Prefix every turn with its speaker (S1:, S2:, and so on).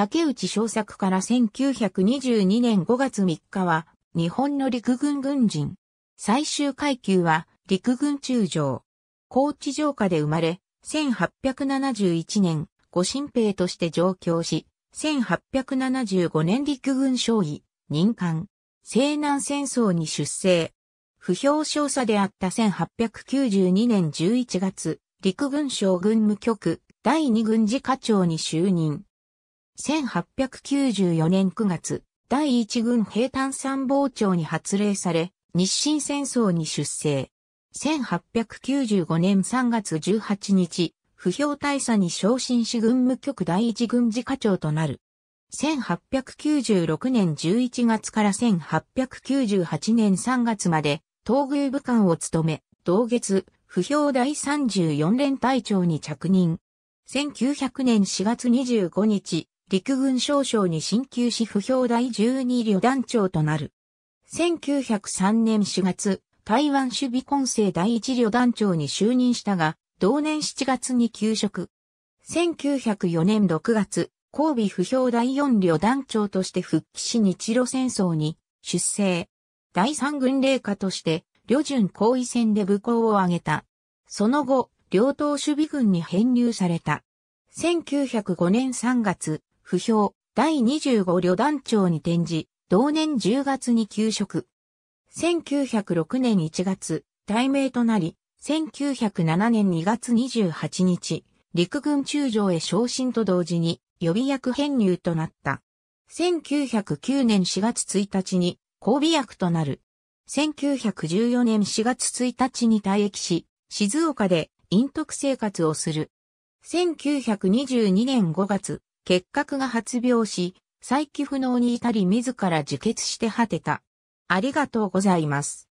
S1: 竹内小作から1922年5月3日は、日本の陸軍軍人。最終階級は、陸軍中将。高知城下で生まれ、1871年、ご新兵として上京し、1875年陸軍将尉、任官。西南戦争に出征。不評少佐であった1892年11月、陸軍省軍務局第2軍事課長に就任。1894年9月、第一軍兵隊参謀長に発令され、日清戦争に出征。1895年3月18日、不評大佐に昇進し軍務局第一軍事課長となる。1896年11月から1898年3月まで、東宮武官を務め、同月、不評第34連隊長に着任。1900年4月25日、陸軍少将に進級し不評第12旅団長となる。1903年4月、台湾守備根性第1旅団長に就任したが、同年7月に休職。1904年6月、神戸不評第4旅団長として復帰し日露戦争に出征。第3軍令下として、旅順後位戦で武功を挙げた。その後、両党守備軍に編入された。1905年3月、不評、第25旅団長に転じ、同年10月に休職。1906年1月、大名となり、1907年2月28日、陸軍中将へ昇進と同時に予備役編入となった。1909年4月1日に交尾役となる。1914年4月1日に退役し、静岡で陰徳生活をする。1922年5月、結核が発病し、再起不能に至り自ら自決して果てた。ありがとうございます。